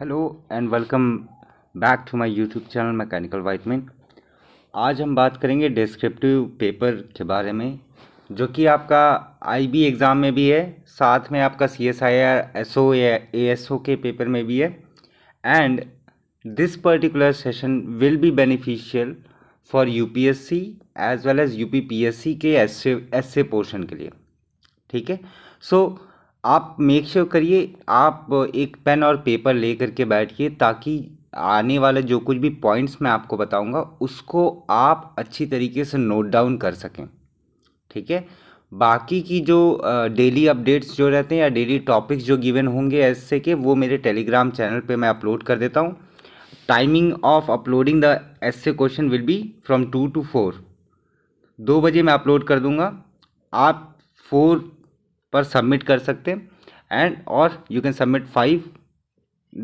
Hello and welcome back to my YouTube channel mechanical Whiteman आज हम बात करेंगे डिस्क्रिप्टिव पेपर के बारे में जो कि आपका आईबी एग्ज़ाम में भी है साथ में आपका C S I R S O या ए एस ओ के पेपर में भी है and this particular session will be beneficial for U P S C as well as U P P S C के एस ए पोर्शन के लिए ठीक है सो so, आप मेक श्योर sure करिए आप एक पेन और पेपर ले करके बैठिए ताकि आने वाला जो कुछ भी पॉइंट्स मैं आपको बताऊंगा उसको आप अच्छी तरीके से नोट डाउन कर सकें ठीक है बाकी की जो डेली अपडेट्स जो रहते हैं या डेली टॉपिक्स जो गिवन होंगे ऐसे के वो मेरे टेलीग्राम चैनल पे मैं अपलोड कर देता हूँ timing of uploading the essay question will be from two to four दो बजे मैं अपलोड कर दूँगा आप फोर पर सबमिट कर सकते हैं एंड और you can submit five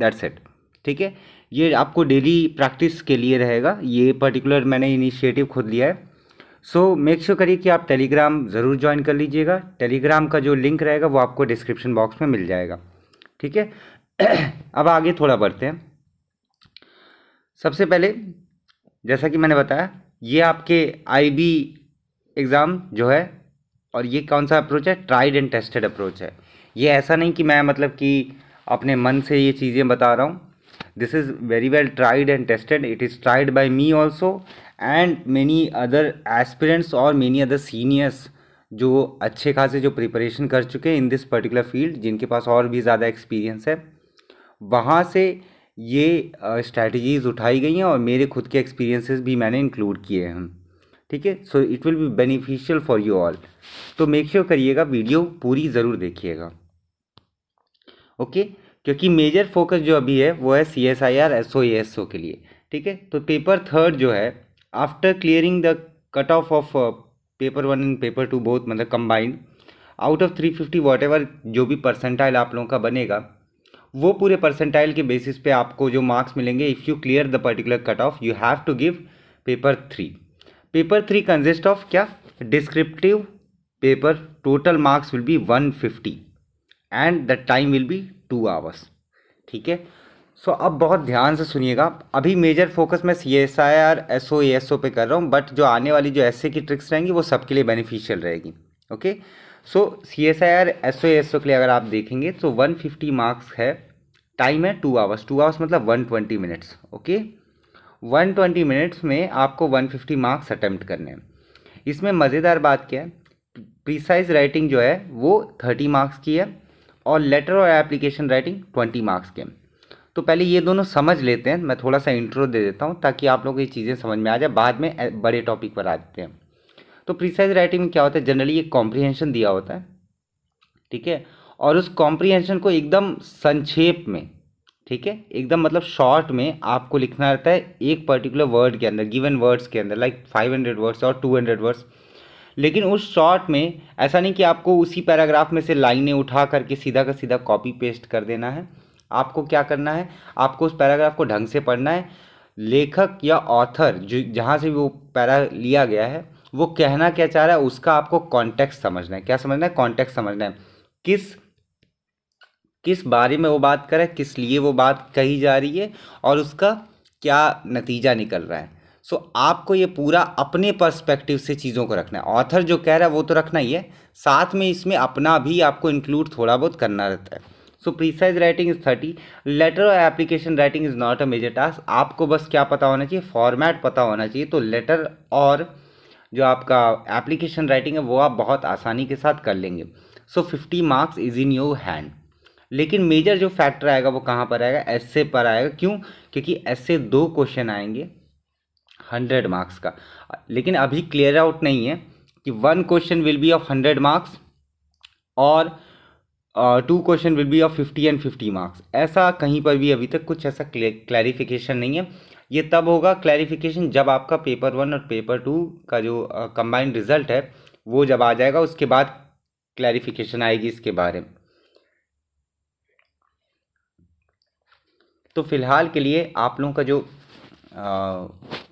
that's it ठीक है ये आपको डेली प्रैक्टिस के लिए रहेगा ये पर्टिकुलर मैंने इनिशिएटिव खुद लिया है सो मेक श्योर करिए कि आप टेलीग्राम ज़रूर ज्वाइन कर लीजिएगा टेलीग्राम का जो लिंक रहेगा वो आपको डिस्क्रिप्शन बॉक्स में मिल जाएगा ठीक है अब आगे थोड़ा बढ़ते हैं सबसे पहले जैसा कि मैंने बताया ये आपके आईबी एग्ज़ाम जो है और ये कौन सा अप्रोच है ट्राइड एंड टेस्टेड अप्रोच है ये ऐसा नहीं कि मैं मतलब कि अपने मन से ये चीज़ें बता रहा हूँ this is very well tried and tested it is tried by me also and many other aspirants और मैनी अदर सीनियर्स जो अच्छे खासे जो प्रिपरेशन कर चुके हैं इन दिस पर्टिकुलर फील्ड जिनके पास और भी ज़्यादा एक्सपीरियंस है वहाँ से ये स्ट्रैटीज़ uh, उठाई गई हैं और मेरे खुद के एक्सपीरियंसेस भी मैंने इंक्लूड किए हैं ठीक है so it will be beneficial for you all तो मेक श्योर करिएगा वीडियो पूरी ज़रूर देखिएगा ओके क्योंकि मेजर फोकस जो अभी है वो है C S I R S O S O के लिए ठीक है तो पेपर थर्ड जो है after clearing the cut off of paper one and paper two बहुत मतलब combined out of three fifty whatever जो भी परसेंटाइल आप लोगों का बनेगा वो पूरे परसेंटाइल के बेसिस पे आपको जो मार्क्स मिलेंगे if you clear the particular cut off you have to give paper three paper three consist of क्या descriptive paper total marks will be one fifty and the time will be two hours ठीक है so so, अब बहुत ध्यान से सुनिएगा अभी major focus मैं C S I R S O S O पे कर रहा हूँ बट जो आने वाली जो एस ए की ट्रिक्स रहेंगी वो सबके लिए बेनिफिशियल रहेगी okay so C S I R S O S O के लिए अगर आप देखेंगे तो वन फिफ्टी मार्क्स है टाइम है टू आवर्स टू आवर्स मतलब one twenty minutes okay 120 minutes में आपको 150 मार्क्स अटैम्प्ट करने हैं इसमें मज़ेदार बात क्या है प्रिसाइज राइटिंग जो है वो 30 मार्क्स की है और लेटर और एप्लीकेशन राइटिंग 20 मार्क्स की है तो पहले ये दोनों समझ लेते हैं मैं थोड़ा सा इंट्रो दे देता हूँ ताकि आप लोग ये चीज़ें समझ में आ जाए बाद में बड़े टॉपिक पर आते हैं तो प्रिसाइज राइटिंग में क्या होता है जनरली एक कॉम्प्रीहेंशन दिया होता है ठीक है और उस कॉम्प्रीहेंशन को एकदम संक्षेप में ठीक है एकदम मतलब शॉर्ट में आपको लिखना रहता है एक पर्टिकुलर वर्ड के अंदर गिवन वर्ड्स के अंदर लाइक फाइव हंड्रेड वर्ड्स और टू हंड्रेड वर्ड्स लेकिन उस शॉर्ट में ऐसा नहीं कि आपको उसी पैराग्राफ में से लाइनें उठा करके सीधा का सीधा कॉपी पेस्ट कर देना है आपको क्या करना है आपको उस पैराग्राफ को ढंग से पढ़ना है लेखक या ऑथर जो जहाँ से वो पैरा लिया गया है वो कहना क्या चाह रहा है उसका आपको कॉन्टेक्स्ट समझना है क्या समझना है कॉन्टेक्स्ट समझना है किस किस बारे में वो बात कर रहा है किस लिए वो बात कही जा रही है और उसका क्या नतीजा निकल रहा है सो so, आपको ये पूरा अपने पर्सपेक्टिव से चीज़ों को रखना है ऑथर जो कह रहा है वो तो रखना ही है साथ में इसमें अपना भी आपको इंक्लूड थोड़ा बहुत करना रहता है so precise writing is thirty letter और application writing is not a major task आपको बस क्या पता होना चाहिए फॉर्मेट पता होना चाहिए तो लेटर और जो आपका एप्लीकेशन राइटिंग है वो आप बहुत आसानी के साथ कर लेंगे so fifty marks is in your hand लेकिन मेजर जो फैक्टर आएगा वो कहाँ पर आएगा ऐसे पर आएगा क्यों क्योंकि ऐसे दो क्वेश्चन आएंगे हंड्रेड मार्क्स का लेकिन अभी क्लियर आउट नहीं है कि one question will be of hundred marks और two question will be of fifty and fifty marks ऐसा कहीं पर भी अभी तक कुछ ऐसा क्लैरिफिकेशन नहीं है ये तब होगा क्लैरिफिकेशन जब आपका पेपर वन और पेपर टू का जो कंबाइंड uh, रिजल्ट है वो जब आ जाएगा उसके बाद क्लैरिफिकेशन आएगी इसके बारे में तो फ़िलहाल के लिए आप लोगों का जो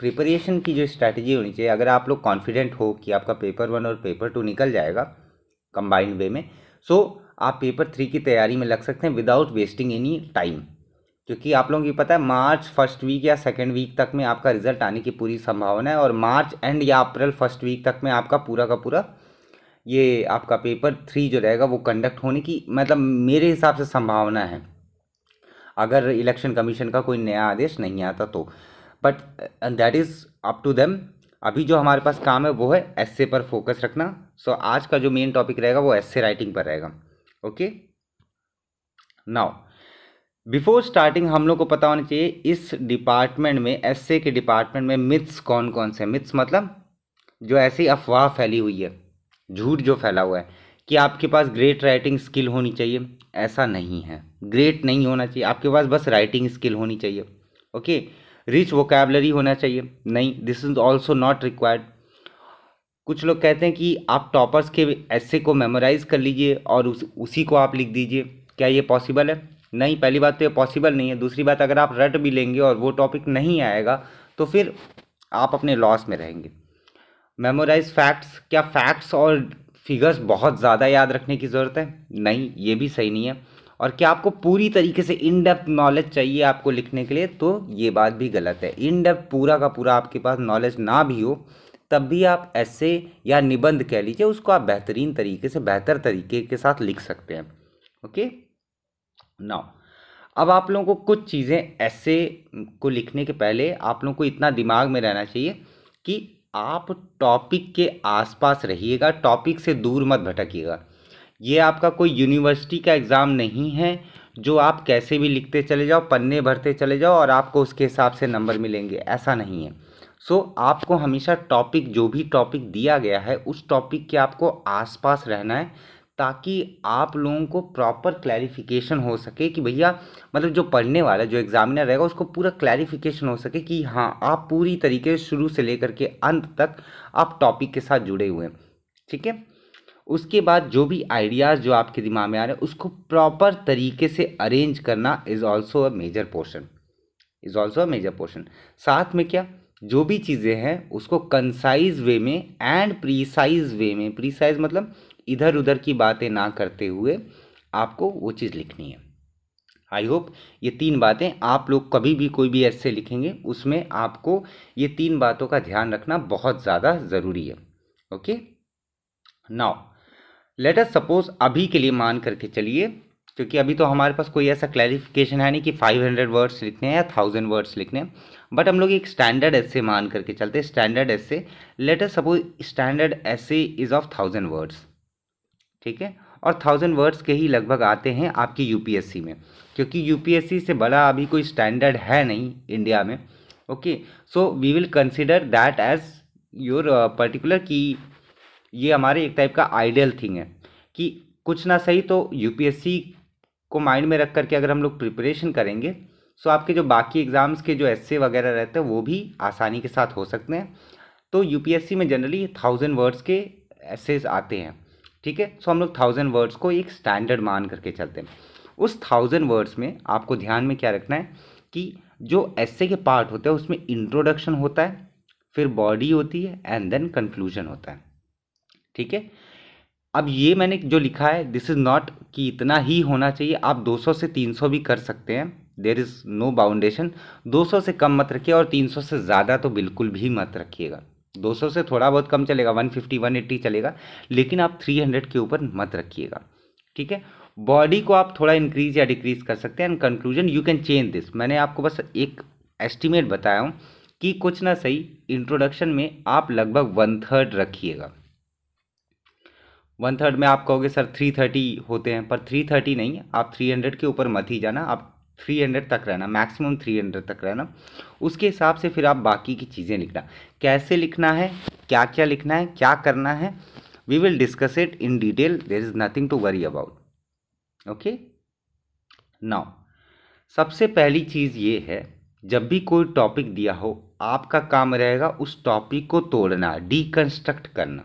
प्रिपरेशन की जो स्ट्रैटेजी होनी चाहिए अगर आप लोग कॉन्फिडेंट हो कि आपका पेपर वन और पेपर टू निकल जाएगा कंबाइंड वे में सो so, आप पेपर थ्री की तैयारी में लग सकते हैं विदाउट वेस्टिंग एनी टाइम क्योंकि आप लोगों की पता है मार्च फर्स्ट वीक या सेकेंड वीक तक में आपका रिजल्ट आने की पूरी संभावना है और मार्च एंड या अप्रैल फर्स्ट वीक तक में आपका पूरा का पूरा ये आपका पेपर थ्री जो रहेगा वो कंडक्ट होने की मतलब मेरे हिसाब से संभावना है अगर इलेक्शन कमीशन का कोई नया आदेश नहीं आता तो but that is up to them अभी जो हमारे पास काम है वो है एस्से पर फोकस रखना सो so, आज का जो मेन टॉपिक रहेगा वो एस्से राइटिंग पर रहेगा ओके नाउ बिफोर स्टार्टिंग हम लोग को पता होना चाहिए इस डिपार्टमेंट में एस्से के डिपार्टमेंट में मिथ्स कौन कौन से मिथ्स मतलब जो ऐसी अफवाह फैली हुई है झूठ जो फैला हुआ है कि आपके पास ग्रेट राइटिंग स्किल होनी चाहिए ऐसा नहीं है ग्रेट नहीं होना चाहिए आपके पास बस राइटिंग स्किल होनी चाहिए ओके रिच वोकेबलरी होना चाहिए नहीं this is also not required कुछ लोग कहते हैं कि आप टॉपर्स के ऐसे को मेमोराइज़ कर लीजिए और उस उसी को आप लिख दीजिए क्या ये पॉसिबल है नहीं पहली बात तो ये पॉसिबल नहीं है दूसरी बात अगर आप रट भी लेंगे और वो टॉपिक नहीं आएगा तो फिर आप अपने लॉस में रहेंगे मेमोराइज फैक्ट्स क्या फैक्ट्स और फिगर्स बहुत ज़्यादा याद रखने की ज़रूरत है नहीं ये भी सही नहीं है और क्या आपको पूरी तरीके से इन डेप्थ नॉलेज चाहिए आपको लिखने के लिए तो ये बात भी गलत है इन डेप्थ पूरा का पूरा आपके पास नॉलेज ना भी हो तब भी आप ऐसे या निबंध कह लीजिए उसको आप बेहतरीन तरीके से बेहतर तरीके के साथ लिख सकते हैं ओके नाउ अब आप लोगों को कुछ चीज़ें ऐसे को लिखने के पहले आप लोगों को इतना दिमाग में रहना चाहिए कि आप टॉपिक के आसपास रहिएगा टॉपिक से दूर मत भटकिएगा ये आपका कोई यूनिवर्सिटी का एग्ज़ाम नहीं है जो आप कैसे भी लिखते चले जाओ पन्ने भरते चले जाओ और आपको उसके हिसाब से नंबर मिलेंगे ऐसा नहीं है सो so, आपको हमेशा टॉपिक जो भी टॉपिक दिया गया है उस टॉपिक के आपको आसपास रहना है ताकि आप लोगों को प्रॉपर क्लैरिफिकेशन हो सके कि भैया मतलब जो पढ़ने वाला जो एग्ज़ामिनर रहेगा उसको पूरा क्लैरिफिकेशन हो सके कि हाँ आप पूरी तरीके से शुरू से लेकर के अंत तक आप टॉपिक के साथ जुड़े हुए हैं ठीक है उसके बाद जो भी आइडियाज़ जो आपके दिमाग में आ रहे हैं उसको प्रॉपर तरीके से अरेंज करना is also a major portion is also a major portion साथ में क्या जो भी चीज़ें हैं उसको कंसाइज वे में एंड प्रीसाइज वे में प्रीसाइज मतलब इधर उधर की बातें ना करते हुए आपको वो चीज़ लिखनी है आई होप ये तीन बातें आप लोग कभी भी कोई भी ऐसे लिखेंगे उसमें आपको ये तीन बातों का ध्यान रखना बहुत ज़्यादा ज़रूरी है okay now let us suppose अभी के लिए मान करके चलिए क्योंकि अभी तो हमारे पास कोई ऐसा क्लैरिफिकेशन है नहीं कि 500 वर्ड्स लिखने हैं या थाउजेंड वर्ड्स लिखने हैं बट हम लोग एक स्टैंडर्ड ऐसे मान करके चलते हैं standard essay letter suppose standard essay is of thousand words ठीक है और थाउजेंड वर्ड्स के ही लगभग आते हैं आपकी यूपीएससी में क्योंकि यूपीएससी से बड़ा अभी कोई स्टैंडर्ड है नहीं इंडिया में okay so we will consider that as your particular कि ये हमारे एक टाइप का आइडियल थिंग है कि कुछ ना सही तो यूपीएससी को माइंड में रख करके अगर हम लोग प्रिपरेशन करेंगे सो आपके जो बाकी एग्ज़ाम्स के जो एस वगैरह रहते हैं वो भी आसानी के साथ हो सकते हैं तो यूपीएससी में जनरली थाउजेंड वर्ड्स के एसेज आते हैं ठीक है सो हम लोग थाउजेंड वर्ड्स को एक स्टैंडर्ड मान करके चलते हैं उस थाउजेंड वर्ड्स में आपको ध्यान में क्या रखना है कि जो ऐसे के पार्ट होते हैं उसमें इंट्रोडक्शन होता है फिर बॉडी होती है एंड देन कंक्लूजन होता है ठीक है अब ये मैंने जो लिखा है दिस इज़ नॉट कि इतना ही होना चाहिए आप 200 से 300 भी कर सकते हैं देर इज़ नो बाउंडेशन 200 से कम मत रखिए और 300 से ज़्यादा तो बिल्कुल भी मत रखिएगा 200 से थोड़ा बहुत कम चलेगा 150 180 चलेगा लेकिन आप 300 के ऊपर मत रखिएगा ठीक है बॉडी को आप थोड़ा इंक्रीज या डिक्रीज कर सकते हैं and conclusion you can change this मैंने आपको बस एक एस्टिमेट बताया हूँ कि कुछ ना सही इंट्रोडक्शन में आप लगभग वन थर्ड रखिएगा वन थर्ड में आप कहोगे सर थ्री थर्टी होते हैं पर थ्री थर्टी नहीं आप थ्री हंड्रेड के ऊपर मत ही जाना आप थ्री हंड्रेड तक रहना मैक्सिमम थ्री हंड्रेड तक रहना उसके हिसाब से फिर आप बाकी की चीज़ें लिखना कैसे लिखना है क्या क्या लिखना है क्या करना है we will discuss it in detail there is nothing to worry about okay now सबसे पहली चीज़ ये है जब भी कोई टॉपिक दिया हो आपका काम रहेगा उस टॉपिक को तोड़ना डिकन्स्ट्रक्ट करना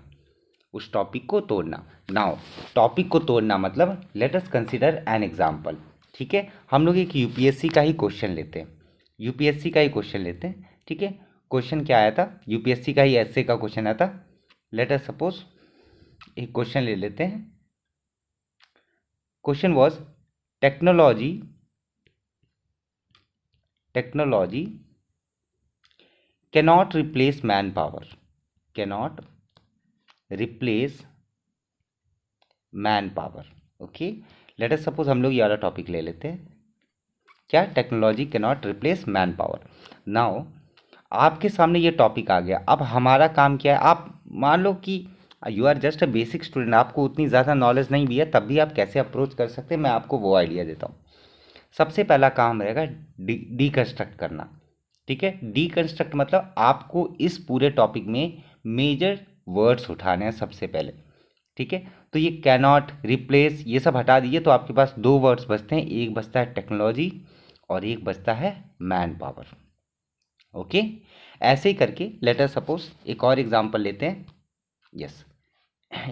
उस टॉपिक को तोड़ना नाउ टॉपिक को तोड़ना मतलब let us consider an example ठीक है हम लोग एक यूपीएससी का ही क्वेश्चन लेते हैं यूपीएससी का ही क्वेश्चन लेते हैं ठीक है क्वेश्चन क्या आया था यूपीएससी का ही ऐसे का क्वेश्चन आया था लेटर सपोज एक क्वेश्चन ले लेते हैं question was technology technology cannot replace manpower cannot replace manpower okay latest suppose हम लोग ये वाला टॉपिक ले लेते हैं क्या टेक्नोलॉजी के not replace manpower now आपके सामने ये टॉपिक आ गया अब हमारा काम क्या है आप मान लो कि you are just a basic student आपको उतनी ज़्यादा नॉलेज नहीं भी है तब भी आप कैसे अप्रोच कर सकते हैं मैं आपको वो आइडिया देता हूँ सबसे पहला काम रहेगा डी कंस्ट्रक्ट करना ठीक है कंस्ट्रक्ट मतलब आपको इस पूरे टॉपिक में मेजर वर्ड्स उठाने हैं सबसे पहले ठीक है तो ये कैनॉट रिप्लेस ये सब हटा दीजिए तो आपके पास दो वर्ड्स बचते हैं एक बचता है टेक्नोलॉजी और एक बचता है मैन पावर ओके ऐसे ही करके लेटर सपोज एक और एग्जाम्पल लेते हैं यस yes.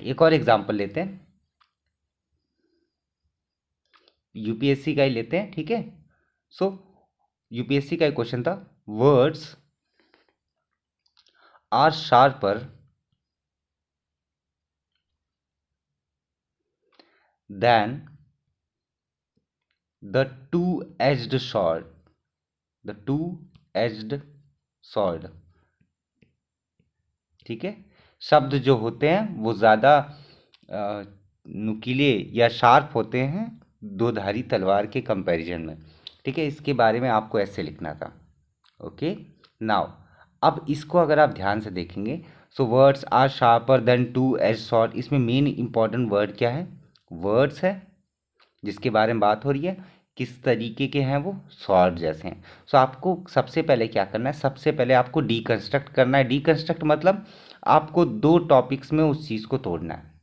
एक और एग्जाम्पल लेते हैं यूपीएससी का ही लेते हैं ठीक है सो यूपीएससी का एक क्वेश्चन था words are sharper than the two edged sword the two edged sword ठीक है शब्द जो होते हैं वो ज़्यादा नुकीले या शार्प होते हैं दोधारी तलवार के कंपैरिजन में ठीक है इसके बारे में आपको ऐसे लिखना था ओके नाउ अब इसको अगर आप ध्यान से देखेंगे so words are sharper than two edge sword इसमें मेन इंपॉर्टेंट वर्ड क्या है वर्ड्स है जिसके बारे में बात हो रही है किस तरीके के हैं वो सॉल्व जैसे हैं सो so, आपको सबसे पहले क्या करना है सबसे पहले आपको डीकंस्ट्रक्ट करना है डीकंस्ट्रक्ट मतलब आपको दो टॉपिक्स में उस चीज़ को तोड़ना है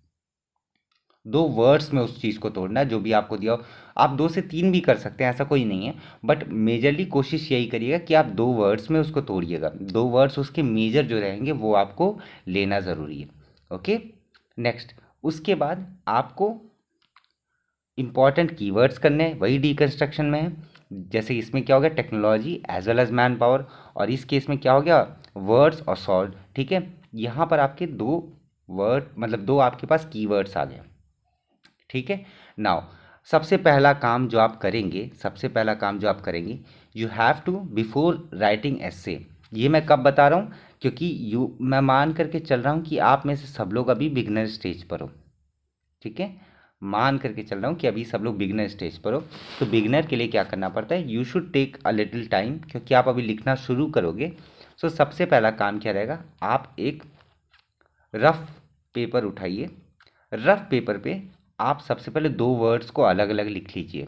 दो वर्ड्स में उस चीज़ को तोड़ना है जो भी आपको दिया हो आप दो से तीन भी कर सकते हैं ऐसा कोई नहीं है बट मेजरली कोशिश यही करिएगा कि आप दो वर्ड्स में उसको तोड़िएगा दो वर्ड्स उसके मेजर जो रहेंगे वो आपको लेना ज़रूरी है ओके नेक्स्ट उसके बाद आपको इंपॉर्टेंट कीवर्ड्स करने हैं वही डिकन्स्ट्रक्शन में है जैसे इसमें क्या हो गया technology as well as man power और इस केस में क्या हो गया वर्ड्स और सॉल्ट ठीक है यहाँ पर आपके दो वर्ड मतलब दो आपके पास कीवर्ड्स आ गए ठीक है नाउ सबसे पहला काम जो आप करेंगे सबसे पहला काम जो आप करेंगे you have to before writing essay ये मैं कब बता रहा हूँ क्योंकि यू मैं मान करके चल रहा हूँ कि आप में से सब लोग अभी बिगनर स्टेज पर हो ठीक है मान करके चल रहा हूँ कि अभी सब लोग बिगनर स्टेज पर हो तो बिगनर के लिए क्या करना पड़ता है you should take a little time क्योंकि आप अभी लिखना शुरू करोगे सो so, सबसे पहला काम क्या रहेगा आप एक रफ़ पेपर उठाइए रफ़ पेपर पे आप सबसे पहले दो वर्ड्स को अलग अलग लिख लीजिए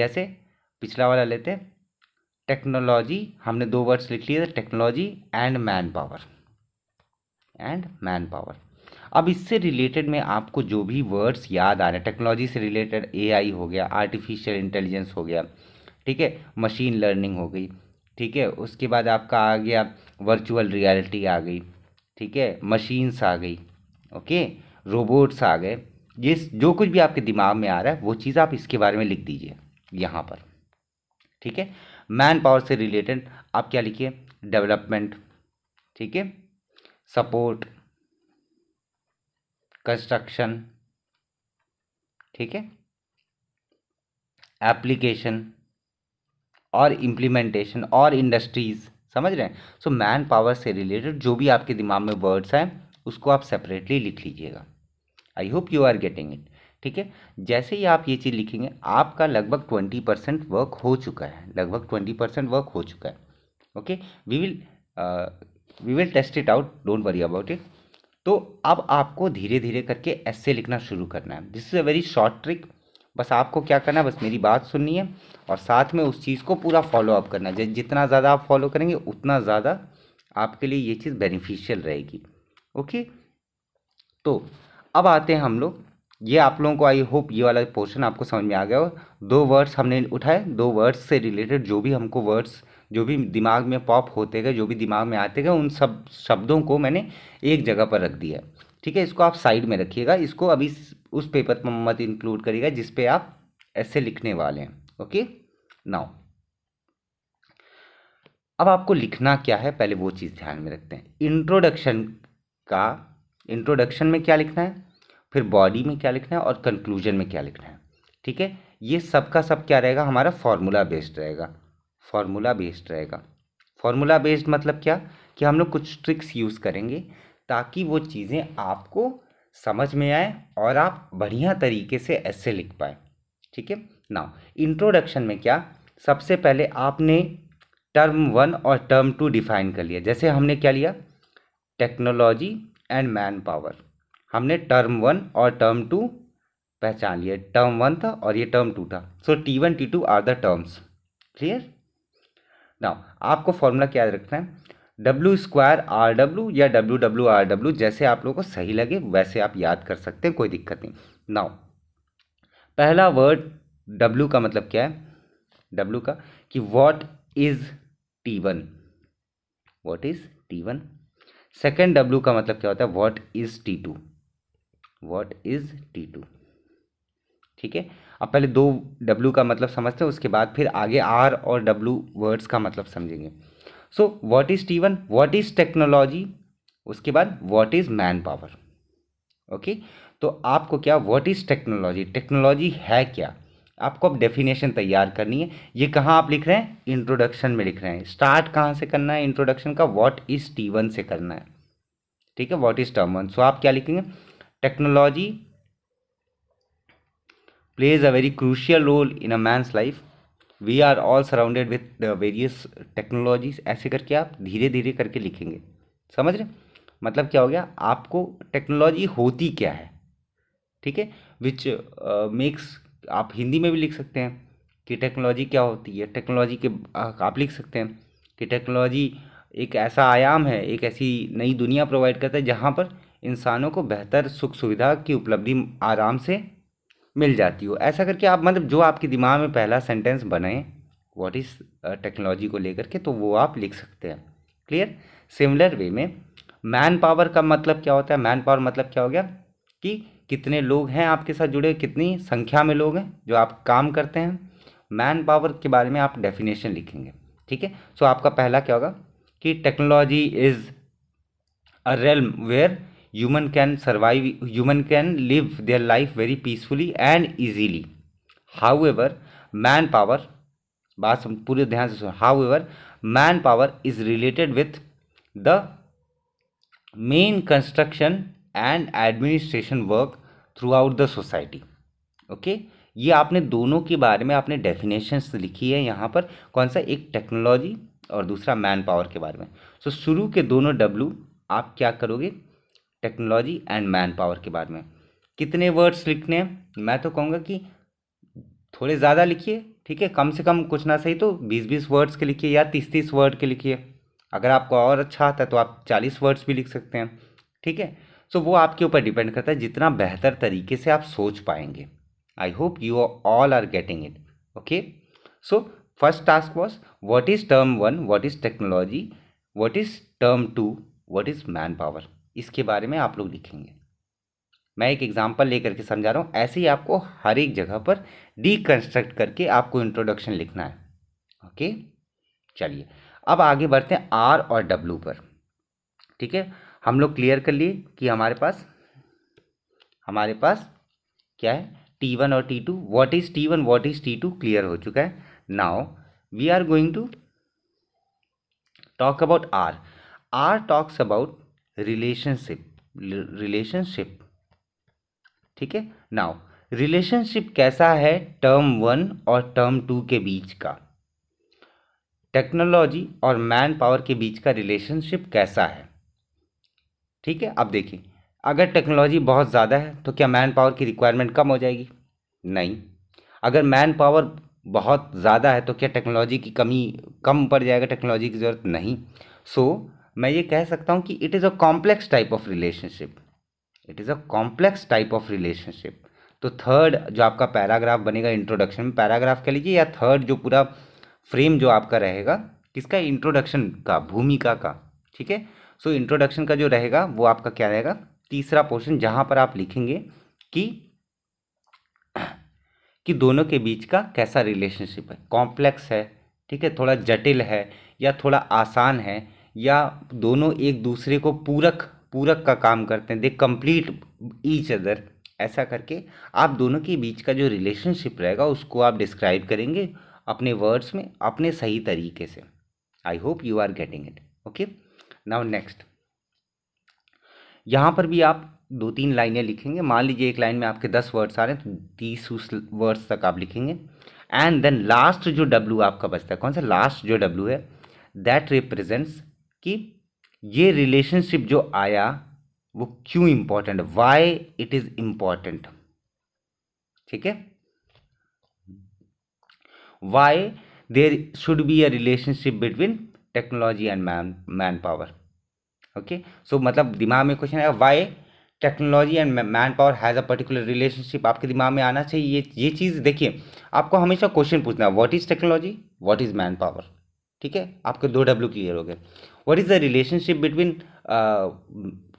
जैसे पिछला वाला लेते हैं टेक्नोलॉजी हमने दो वर्ड्स लिख लिए थे technology and man manpower and man manpower अब इससे रिलेटेड में आपको जो भी वर्ड्स याद आ रहे हैं टेक्नोलॉजी से रिलेटेड एआई हो गया आर्टिफिशियल इंटेलिजेंस हो गया ठीक है मशीन लर्निंग हो गई ठीक है उसके बाद आपका आ गया वर्चुअल रियलिटी आ गई ठीक है मशीन्स आ गई ओके रोबोट्स आ गए जिस जो कुछ भी आपके दिमाग में आ रहा है वो चीज़ आप इसके बारे में लिख दीजिए यहाँ पर ठीक है मैन पावर से रिलेटेड आप क्या लिखिए डेवलपमेंट ठीक है सपोर्ट कंस्ट्रक्शन ठीक है एप्लीकेशन और इम्प्लीमेंटेशन और इंडस्ट्रीज़ समझ रहे हैं सो मैन पावर से रिलेटेड जो भी आपके दिमाग में वर्ड्स हैं उसको आप सेपरेटली लिख लीजिएगा I hope you are getting it ठीक है जैसे ही आप ये चीज़ लिखेंगे आपका लगभग ट्वेंटी परसेंट वर्क हो चुका है लगभग ट्वेंटी परसेंट वर्क हो चुका है okay we will we will test it out don't worry about it तो अब आपको धीरे धीरे करके ऐसे लिखना शुरू करना है this is a very short trick बस आपको क्या करना है बस मेरी बात सुननी है और साथ में उस चीज़ को पूरा फॉलो अप करना है जितना ज़्यादा आप फॉलो करेंगे उतना ज़्यादा आपके लिए ये चीज़ बेनिफिशियल रहेगी ओके तो अब आते हैं हम लोग ये आप लोगों को आई होप ये वाला पोर्शन आपको समझ में आ गया हो दो वर्ड्स हमने उठाए दो वर्ड्स से रिलेटेड जो भी हमको वर्ड्स जो भी दिमाग में पॉप होते गए जो भी दिमाग में आते गए उन सब शब्दों को मैंने एक जगह पर रख दिया ठीक है इसको आप साइड में रखिएगा इसको अभी उस पेपर पर मत इंक्लूड करिएगा जिस आप ऐसे लिखने वाले हैं ओके नाउ अब आपको लिखना क्या है पहले वो चीज़ ध्यान में रखते हैं इंट्रोडक्शन का इंट्रोडक्शन में क्या लिखना है फिर बॉडी में क्या लिखना है और कंक्लूजन में क्या लिखना है ठीक है ये सब का सब क्या रहेगा हमारा फॉर्मूला बेस्ड रहेगा फार्मूला बेस्ड रहेगा फार्मूला बेस्ड मतलब क्या कि हम लोग कुछ ट्रिक्स यूज़ करेंगे ताकि वो चीज़ें आपको समझ में आए और आप बढ़िया तरीके से ऐसे लिख पाए ठीक है ना इंट्रोडक्शन में क्या सबसे पहले आपने टर्म वन और टर्म टू डिफाइन कर लिया जैसे हमने क्या लिया टेक्नोलॉजी एंड मैन पावर हमने टर्म वन और टर्म टू पहचान लिया टर्म वन था और ये टर्म टू था so T one T two are the terms clear now आपको फॉर्मूला क्या रखना है डब्ल्यू स्क्वायर आर डब्ल्यू या डब्ल्यू डब्ल्यू आर डब्ल्यू जैसे आप लोगों को सही लगे वैसे आप याद कर सकते हैं कोई दिक्कत नहीं नाउ पहला वर्ड डब्ल्यू का मतलब क्या है डब्ल्यू का कि what is T one what is T one second W का मतलब क्या होता है what is T two what is T two ठीक है अब पहले दो डब्ल्यू का मतलब समझते हैं उसके बाद फिर आगे आर और डब्लू वर्ड्स का मतलब समझेंगे so what is T one what is technology उसके बाद what is man power okay तो आपको क्या व्हाट इज़ टेक्नोलॉजी टेक्नोलॉजी है क्या आपको अब डेफिनेशन तैयार करनी है ये कहाँ आप लिख रहे हैं इंट्रोडक्शन में लिख रहे हैं स्टार्ट कहाँ से करना है इंट्रोडक्शन का व्हाट इज़ टी से करना है ठीक है what is term one so आप क्या लिखेंगे technology plays a very crucial role in a man's life we are all surrounded with various technologies ऐसे करके आप धीरे धीरे करके लिखेंगे समझ रहे मतलब क्या हो गया आपको टेक्नोलॉजी होती क्या है ठीक है विच मेक्स uh, आप हिंदी में भी लिख सकते हैं कि टेक्नोलॉजी क्या होती है टेक्नोलॉजी के आप लिख सकते हैं कि टेक्नोलॉजी एक ऐसा आयाम है एक ऐसी नई दुनिया प्रोवाइड करता है जहाँ पर इंसानों को बेहतर सुख सुविधा की उपलब्धि आराम से मिल जाती हो ऐसा करके आप मतलब जो आपके दिमाग में पहला सेंटेंस बने वॉट इज़ टेक्नोलॉजी को लेकर के तो वो आप लिख सकते हैं क्लियर सिमिलर वे में मैन पावर का मतलब क्या होता है मैन पावर मतलब क्या हो गया कि कितने लोग हैं आपके साथ जुड़े कितनी संख्या में लोग हैं जो आप काम करते हैं मैन पावर के बारे में आप डेफिनेशन लिखेंगे ठीक है सो आपका पहला क्या होगा कि technology is a rail where can survive human can live their life very peacefully and easily however man power बात पूरे ध्यान से सुन however man power is related with the main construction and administration work throughout the society okay ये आपने दोनों के बारे में आपने डेफिनेशंस लिखी है यहाँ पर कौन सा एक टेक्नोलॉजी और दूसरा मैन पावर के बारे में सो so, शुरू के दोनों डब्लू आप क्या करोगे टेक्नोलॉजी एंड मैन पावर के बारे में कितने वर्ड्स लिखने मैं तो कहूँगा कि थोड़े ज़्यादा लिखिए ठीक है कम से कम कुछ ना सही तो बीस बीस वर्ड्स के लिखिए या तीस तीस वर्ड के लिखिए अगर आपको और अच्छा आता है तो आप चालीस वर्ड्स भी लिख सकते हैं ठीक है सो so, वो आपके ऊपर डिपेंड करता है जितना बेहतर तरीके से आप सोच पाएंगे I hope you all are getting it okay so first task was what is term one what is technology what is term two what is man manpower इसके बारे में आप लोग लिखेंगे मैं एक एग्जाम्पल लेकर के समझा रहा हूँ ऐसे ही आपको हर एक जगह पर डीकंस्ट्रक्ट करके आपको इंट्रोडक्शन लिखना है ओके चलिए अब आगे बढ़ते हैं आर और डब्लू पर ठीक है हम लोग क्लियर कर लिए कि हमारे पास हमारे पास क्या है टी वन और T two what is T one what is T two clear हो चुका है now we are going to talk about are are talks about relationship relationship ठीक है नाउ रिलेशनशिप कैसा है टर्म वन और टर्म टू के बीच का टेक्नोलॉजी और मैन पावर के बीच का रिलेशनशिप कैसा है ठीक है अब देखिए अगर टेक्नोलॉजी बहुत ज़्यादा है तो क्या मैन पावर की रिक्वायरमेंट कम हो जाएगी नहीं अगर मैन पावर बहुत ज़्यादा है तो क्या टेक्नोलॉजी की कमी कम पड़ जाएगा टेक्नोलॉजी की ज़रूरत नहीं सो so, मैं ये कह सकता हूँ कि it is a complex type of relationship it is a complex type of relationship तो थर्ड जो आपका पैराग्राफ बनेगा इंट्रोडक्शन में पैराग्राफ कह लीजिए या थर्ड जो पूरा फ्रेम जो आपका रहेगा किसका इंट्रोडक्शन का भूमिका का ठीक है सो इंट्रोडक्शन का जो रहेगा वो आपका क्या रहेगा तीसरा पोर्शन जहाँ पर आप लिखेंगे कि कि दोनों के बीच का कैसा रिलेशनशिप है कॉम्प्लेक्स है ठीक है थोड़ा जटिल है या थोड़ा आसान है या दोनों एक दूसरे को पूरक पूरक का काम करते हैं दे कंप्लीट ईच अदर ऐसा करके आप दोनों के बीच का जो रिलेशनशिप रहेगा उसको आप डिस्क्राइब करेंगे अपने वर्ड्स में अपने सही तरीके से I hope you are getting it okay now next यहाँ पर भी आप दो तीन लाइनें लिखेंगे मान लीजिए एक लाइन में आपके दस वर्ड्स आ रहे हैं तो तीस उस वर्ड्स तक आप लिखेंगे एंड देन लास्ट जो डब्ल्यू आपका बचता है कौन सा लास्ट जो डब्ल्यू है दैट रिप्रेजेंट्स कि ये रिलेशनशिप जो आया वो क्यों important why it is important ठीक है why there should be a relationship between technology and man man power okay so मतलब दिमाग में क्वेश्चन है why technology and man power has a particular relationship आपके दिमाग में आना चाहिए ये ये चीज़ देखिए आपको हमेशा क्वेश्चन पूछना है what is technology what is man power ठीक है आपके दो डब्ल्यू क्लियर हो गए what is the relationship between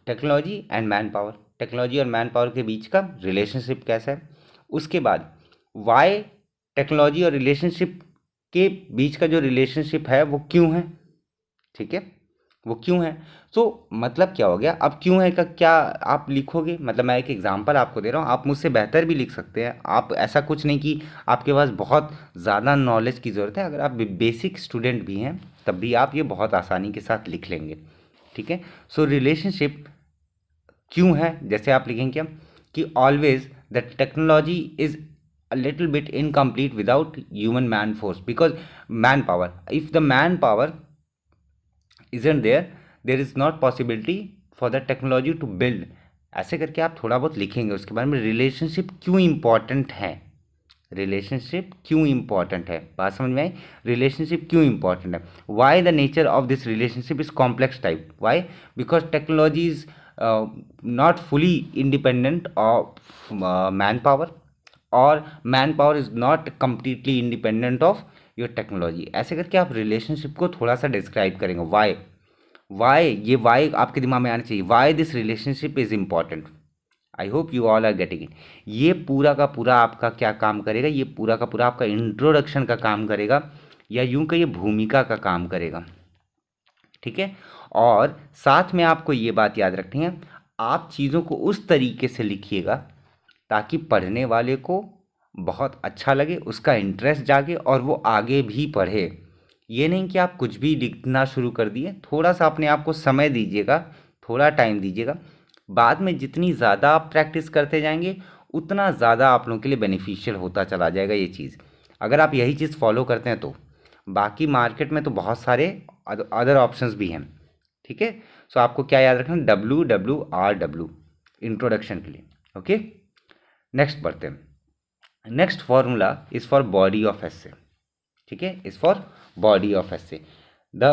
technology and man power technology और मैन पावर के बीच का रिलेशनशिप कैसा है उसके बाद वाई टेक्नोलॉजी और रिलेशनशिप के बीच का जो रिलेशनशिप है वो क्यों है ठीक है वो क्यों है सो so, मतलब क्या हो गया अब क्यों है का क्या आप लिखोगे मतलब मैं एक एग्जांपल आपको दे रहा हूँ आप मुझसे बेहतर भी लिख सकते हैं आप ऐसा कुछ नहीं कि आपके पास बहुत ज़्यादा नॉलेज की ज़रूरत है अगर आप बेसिक स्टूडेंट भी हैं तब भी आप ये बहुत आसानी के साथ लिख लेंगे ठीक है सो रिलेशनशिप क्यों है जैसे आप लिखेंगे कि always the technology is a little bit incomplete without human man force because man power if the man power is and there there is not possibility for the technology to build ऐसे करके आप थोड़ा बहुत लिखेंगे उसके बारे में relationship क्यों इंपॉर्टेंट है रिलेशनशिप क्यों इंपॉर्टेंट है बात समझ में आई रिलेशनशिप क्यों इंपॉर्टेंट है why the nature of this relationship is complex type why because technology is not fully independent of man power और man power is not completely independent of your technology ऐसे करके आप रिलेशनशिप को थोड़ा सा describe करेंगे Y Y ये Y आपके दिमाग में आना चाहिए why this relationship is important I hope you all are getting it ये पूरा का पूरा आपका क्या काम करेगा ये पूरा का पूरा आपका इंट्रोडक्शन का काम करेगा या यूं कहिए भूमिका का काम करेगा ठीक है और साथ में आपको ये बात याद रखनी है आप चीज़ों को उस तरीके से लिखिएगा ताकि पढ़ने वाले को बहुत अच्छा लगे उसका इंटरेस्ट जागे और वो आगे भी पढ़े ये नहीं कि आप कुछ भी लिखना शुरू कर दिए थोड़ा सा अपने आप को समय दीजिएगा थोड़ा टाइम दीजिएगा बाद में जितनी ज़्यादा आप प्रैक्टिस करते जाएंगे उतना ज़्यादा आप लोगों के लिए बेनिफिशियल होता चला जाएगा ये चीज़ अगर आप यही चीज़ फॉलो करते हैं तो बाकी मार्केट में तो बहुत सारे अदर ऑप्शंस भी हैं ठीक है सो आपको क्या याद रखना W W R W introduction के लिए ओके नेक्स्ट बढ़ते हैं next formula is for body of essay ठीक है is for body of essay the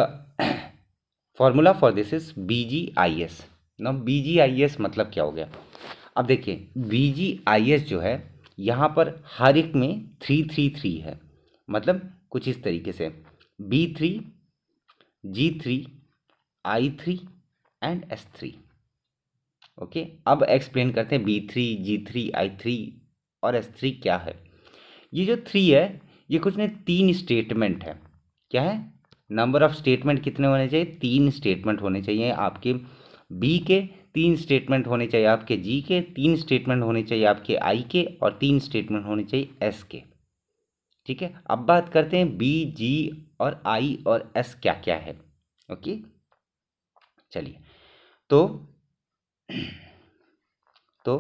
formula for this is B G I S ना बी जी आई एस मतलब क्या हो गया अब देखिए बी जी आई एस जो है यहाँ पर हर एक में थ्री थ्री थ्री है मतलब कुछ इस तरीके से B three G three I three and S three okay अब एक्सप्लेन करते हैं B three G three I three और एस थ्री क्या है ये जो थ्री है ये कुछ नहीं तीन स्टेटमेंट है क्या है नंबर ऑफ स्टेटमेंट कितने होने चाहिए तीन स्टेटमेंट होने चाहिए आपके बी के तीन स्टेटमेंट होने चाहिए आपके जी के तीन स्टेटमेंट होने चाहिए आपके आई के और तीन स्टेटमेंट होने चाहिए एस के ठीक है अब बात करते हैं बी जी और आई और एस क्या क्या है ओके चलिए तो तो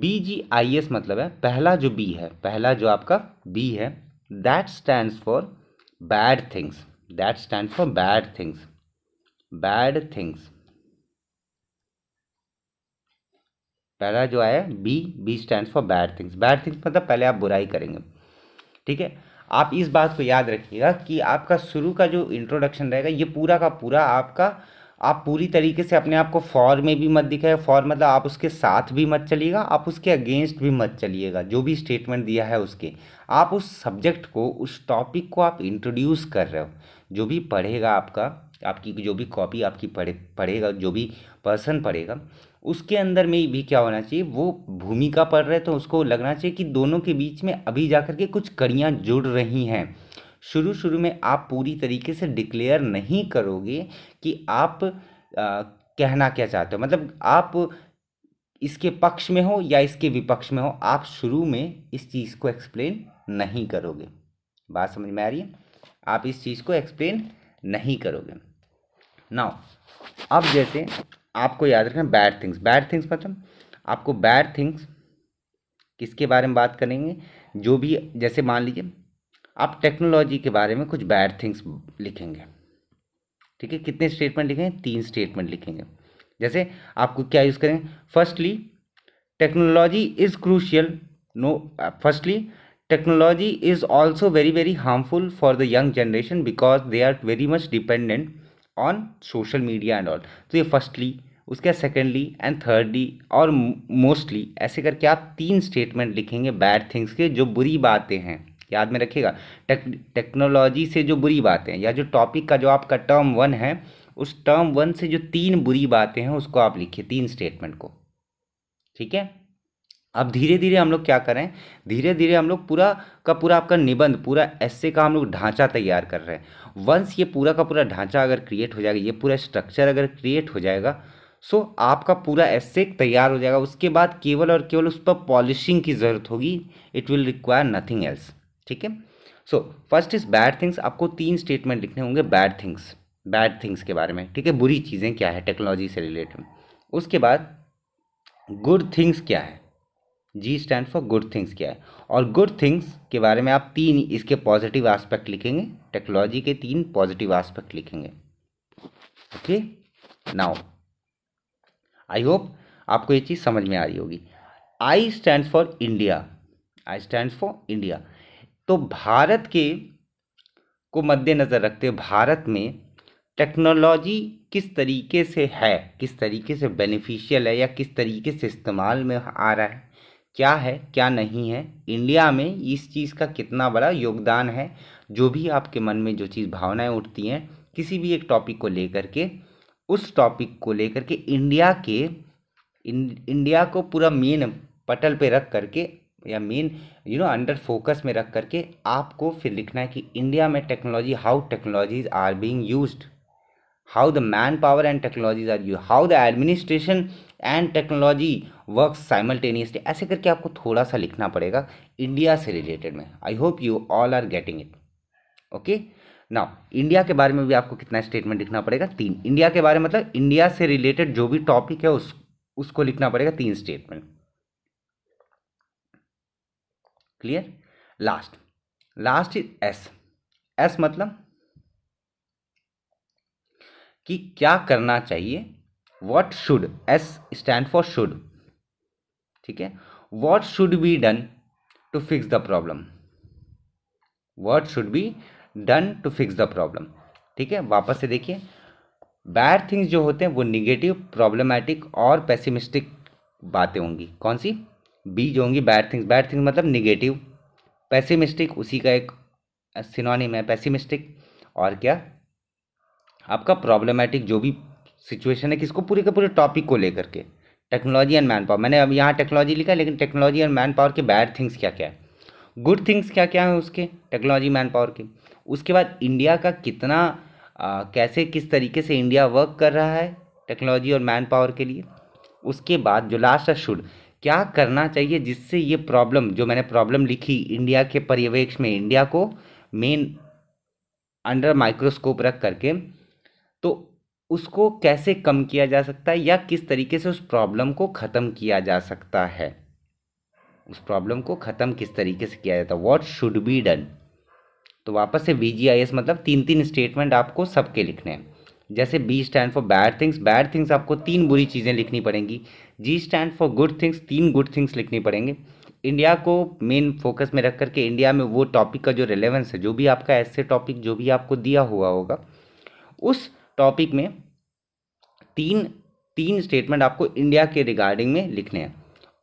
बी जी आई एस मतलब है पहला जो बी है पहला जो आपका बी है that stand for bad things that stand for bad things bad things पहला जो आया B B stand for bad things bad things मतलब पहले आप बुराई करेंगे ठीक है आप इस बात को याद रखिएगा कि आपका शुरू का जो इंट्रोडक्शन रहेगा ये पूरा का पूरा आपका आप पूरी तरीके से अपने आप को फॉर में भी मत दिखाए फॉर मतलब आप उसके साथ भी मत चलिएगा आप उसके अगेंस्ट भी मत चलिएगा जो भी स्टेटमेंट दिया है उसके आप उस सब्जेक्ट को उस टॉपिक को आप इंट्रोड्यूस कर रहे हो जो भी पढ़ेगा आपका आपकी जो भी कॉपी आपकी पढ़े पढ़ेगा जो भी पर्सन पढ़ेगा उसके अंदर में भी क्या होना चाहिए वो भूमिका पड़ रहे तो उसको लगना चाहिए कि दोनों के बीच में अभी जा कर के कुछ कड़ियाँ जुड़ रही हैं शुरू शुरू में आप पूरी तरीके से डिक्लेयर नहीं करोगे कि आप आ, कहना क्या चाहते हो मतलब आप इसके पक्ष में हो या इसके विपक्ष में हो आप शुरू में इस चीज़ को एक्सप्लेन नहीं करोगे बात समझ में आ रही है आप इस चीज़ को एक्सप्लेन नहीं करोगे नाउ अब जैसे आपको याद रखना बैड थिंग्स बैड थिंग्स मतलब आपको बैड थिंग्स किसके बारे में बात करेंगे जो भी जैसे मान लीजिए आप टेक्नोलॉजी के बारे में कुछ बैड थिंग्स लिखेंगे ठीक है कितने स्टेटमेंट लिखेंगे तीन स्टेटमेंट लिखेंगे जैसे आपको क्या यूज़ करेंगे firstly technology is crucial no firstly technology is also very very harmful for the young generation because they are very much dependent on social media and all तो ये फर्स्टली उसके बाद सेकेंडली एंड थर्डली और mostly ऐसे करके आप तीन statement लिखेंगे बैड थिंग्स के जो बुरी बातें हैं याद में रखिएगा टेक टेक्नोलॉजी से जो बुरी बातें या जो टॉपिक का जो आपका टर्म वन है उस टर्म वन से जो तीन बुरी बातें हैं उसको आप लिखिए तीन स्टेटमेंट को ठीक है अब धीरे धीरे हम लोग क्या करें धीरे धीरे हम लोग पूरा का पूरा आपका निबंध पूरा ऐसे का हम लोग ढांचा तैयार कर रहे हैं वंस ये पूरा का पूरा ढांचा अगर क्रिएट हो जाएगा ये पूरा स्ट्रक्चर अगर क्रिएट हो जाएगा सो आपका पूरा ऐसे तैयार हो जाएगा उसके बाद केवल और केवल उस पर पॉलिशिंग की ज़रूरत होगी it will require nothing else ठीक है so first is bad things आपको तीन स्टेटमेंट लिखने होंगे बैड थिंग्स बैड थिंग्स के बारे में ठीक है बुरी चीज़ें क्या है टेक्नोलॉजी से रिलेटेड उसके बाद गुड थिंग्स क्या है G stand for good things क्या है और गुड थिंग्स के बारे में आप तीन इसके पॉजिटिव आस्पेक्ट लिखेंगे टेक्नोलॉजी के तीन पॉजिटिव आस्पेक्ट लिखेंगे ओके नाउ आई होप आपको ये चीज़ समझ में आ रही होगी I stand for India I stand for India तो भारत के को मद्देनज़र रखते हुए भारत में टेक्नोलॉजी किस तरीके से है किस तरीके से बेनिफिशियल है या किस तरीके से इस्तेमाल में आ रहा है क्या है क्या नहीं है इंडिया में इस चीज़ का कितना बड़ा योगदान है जो भी आपके मन में जो चीज़ भावनाएं उठती हैं किसी भी एक टॉपिक को लेकर के उस टॉपिक को लेकर के इंडिया के इंडिया को पूरा मेन पटल पे रख करके या main you know under focus में रख करके आपको फिर लिखना है कि इंडिया में technology how technologies are being used how the manpower and technologies are you how the administration and technology work simultaneously ऐसे करके आपको थोड़ा सा लिखना पड़ेगा इंडिया से रिलेटेड में I hope you all are getting it okay now India के बारे में भी आपको कितना स्टेटमेंट लिखना पड़ेगा तीन इंडिया के बारे में मतलब इंडिया से रिलेटेड जो भी टॉपिक है उस उसको लिखना पड़ेगा तीन statement clear last last is S S मतलब कि क्या करना चाहिए what should S stand for should ठीक है what should be done to fix the problem what should be done to fix the problem ठीक है वापस से देखिए बैड थिंग्स जो होते हैं वो निगेटिव प्रॉब्लमैटिक और पेसिमिस्टिक बातें होंगी कौन सी बी जो होंगी बैड थिंग्स बैड थिंग्स मतलब निगेटिव पेसिमिस्टिक उसी का एक सिनोनिम है पेसिमिस्टिक और क्या आपका प्रॉब्लमेटिक जो भी सिचुएशन है किसको पूरे के पूरे टॉपिक को लेकर के टेक्नोलॉजी एंड मैन पावर मैंने अब यहाँ टेक्नोलॉजी लिखा लेकिन टेक्नोलॉजी एंड मैन पावर के बैड थिंग्स क्या क्या है गुड थिंग्स क्या क्या है उसके टेक्नोलॉजी मैन पावर के उसके बाद इंडिया का कितना आ, कैसे किस तरीके से इंडिया वर्क कर रहा है टेक्नोलॉजी और मैन पावर के लिए उसके बाद जो लास्ट है शुड क्या करना चाहिए जिससे ये प्रॉब्लम जो मैंने प्रॉब्लम लिखी इंडिया के परिवेक्ष में इंडिया को मेन अंडर माइक्रोस्कोप रख करके तो उसको कैसे कम किया जा सकता है या किस तरीके से उस प्रॉब्लम को ख़त्म किया जा सकता है उस प्रॉब्लम को ख़त्म किस तरीके से किया जाता है वॉट शुड बी डन तो वापस से वी मतलब तीन तीन स्टेटमेंट आपको सबके लिखने हैं जैसे B stand for bad things bad things आपको तीन बुरी चीज़ें लिखनी पड़ेंगी G stand for good things तीन गुड थिंग्स लिखनी पड़ेंगे इंडिया को मेन फोकस में रख करके इंडिया में वो टॉपिक का जो रिलेवेंस है जो भी आपका ऐसे टॉपिक जो भी आपको दिया हुआ होगा उस टॉपिक में तीन तीन स्टेटमेंट आपको इंडिया के रिगार्डिंग में लिखने हैं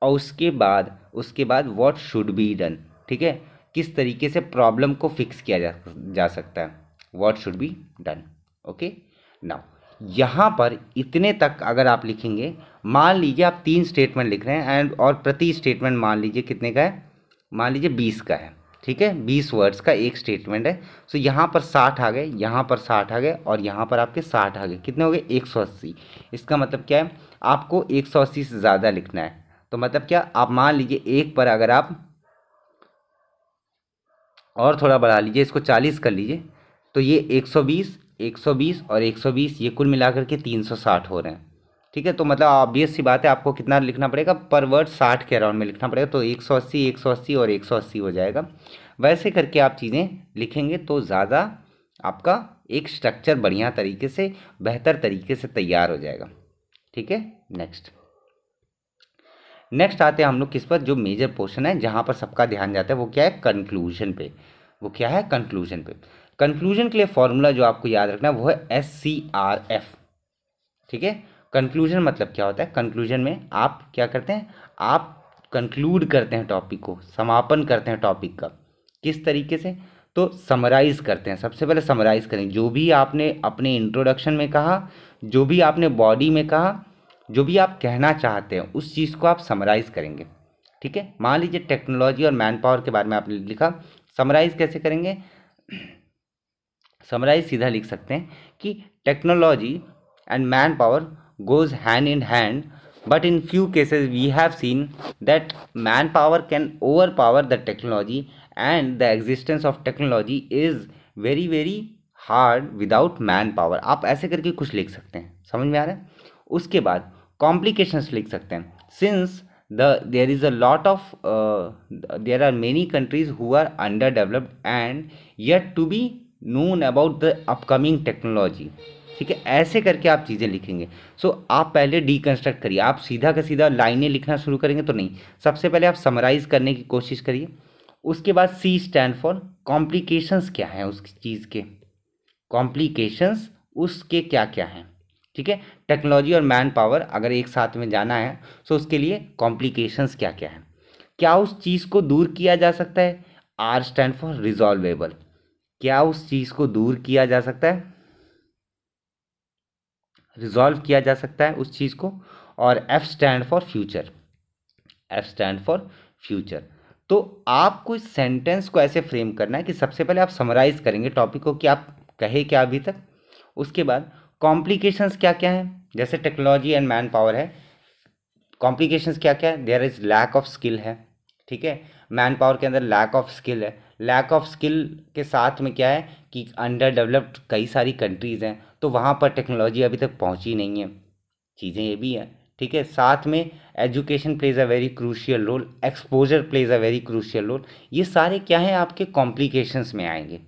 और उसके बाद उसके बाद व्हाट शुड बी डन ठीक है किस तरीके से प्रॉब्लम को फिक्स किया जा, जा सकता है what should be done okay now यहाँ पर इतने तक अगर आप लिखेंगे मान लीजिए आप तीन स्टेटमेंट लिख रहे हैं एंड और प्रति स्टेटमेंट मान लीजिए कितने का है मान लीजिए बीस का है ठीक है बीस वर्ड्स का एक स्टेटमेंट है सो so, यहाँ पर साठ आ गए यहाँ पर साठ आ गए और यहाँ पर आपके साठ आ गए कितने हो गए एक सौ अस्सी इसका मतलब क्या है आपको एक सौ अस्सी से ज़्यादा लिखना है तो मतलब क्या आप मान लीजिए एक पर अगर आप और थोड़ा बढ़ा लीजिए इसको चालीस कर लीजिए तो ये एक सौ बीस एक सौ बीस और एक सौ बीस ये कुल मिलाकर के तीन सौ साठ हो रहे हैं ठीक है तो मतलब ऑब्वियस सी बात है आपको कितना लिखना पड़ेगा पर वर्ड साठ के अराउंड में लिखना पड़ेगा तो एक सौ अस्सी एक सौ अस्सी और एक सौ अस्सी हो जाएगा वैसे करके आप चीज़ें लिखेंगे तो ज़्यादा आपका एक स्ट्रक्चर बढ़िया तरीके से बेहतर तरीके से तैयार हो जाएगा ठीक है नेक्स्ट नेक्स्ट आते हैं हम लोग किस पर जो मेजर पोर्शन है जहाँ पर सबका ध्यान जाता है वो क्या है कंक्लूजन पे वो क्या है कंक्लूजन पे कंक्लूजन के लिए फॉर्मूला जो आपको याद रखना है वो है एस सी आर एफ ठीक है कंक्लूजन मतलब क्या होता है कंक्लूजन में आप क्या करते हैं आप कंक्लूड करते हैं टॉपिक को समापन करते हैं टॉपिक का किस तरीके से तो समराइज़ करते हैं सबसे पहले समराइज़ करें जो भी आपने अपने इंट्रोडक्शन में कहा जो भी आपने बॉडी में कहा जो भी आप कहना चाहते हैं उस चीज़ को आप समराइज़ करेंगे ठीक है मान लीजिए टेक्नोलॉजी और मैन पावर के बारे में आपने लिखा समराइज़ कैसे करेंगे समराइज़ सीधा लिख सकते हैं कि technology and man power goes hand in hand but in few cases we have seen that manpower can overpower the technology and the existence of technology is very very hard without manpower आप ऐसे करके कुछ लिख सकते हैं समझ में आ रहा है उसके बाद कॉम्प्लिकेशंस लिख सकते the there is a lot of uh, there are many countries who are underdeveloped and yet to be known about the upcoming technology ठीक है ऐसे करके आप चीज़ें लिखेंगे सो so, आप पहले डीकंस्ट्रक्ट करिए आप सीधा का सीधा लाइनें लिखना शुरू करेंगे तो नहीं सबसे पहले आप समराइज करने की कोशिश करिए उसके बाद सी स्टैंड फॉर कॉम्प्लिकेशंस क्या हैं उस चीज़ के कॉम्प्लिकेशंस उसके क्या क्या हैं ठीक है टेक्नोलॉजी और मैन पावर अगर एक साथ में जाना है सो तो उसके लिए कॉम्प्लिकेशंस क्या क्या हैं क्या उस चीज़ को दूर किया जा सकता है आर स्टैंड फॉर रिजॉल्वेबल क्या उस चीज़ को दूर किया जा सकता है रिजॉल्व किया जा सकता है उस चीज़ को और F stand for future F stand for future तो आपको इस सेंटेंस को ऐसे फ्रेम करना है कि सबसे पहले आप समराइज़ करेंगे टॉपिक को कि आप कहे क्या अभी तक उसके बाद कॉम्प्लिकेशंस क्या क्या हैं जैसे टेक्नोलॉजी एंड मैन पावर है कॉम्प्लिकेशंस क्या क्या है there is lack of skill है ठीक है मैन पावर के अंदर लैक ऑफ स्किल है लैक ऑफ स्किल के साथ में क्या है कि अंडर डेवलप्ड कई सारी कंट्रीज़ हैं तो वहाँ पर टेक्नोलॉजी अभी तक पहुँची नहीं है चीज़ें ये भी हैं ठीक है साथ में education plays a very crucial role exposure plays a very crucial role ये सारे क्या हैं आपके कॉम्प्लिकेशंस में आएंगे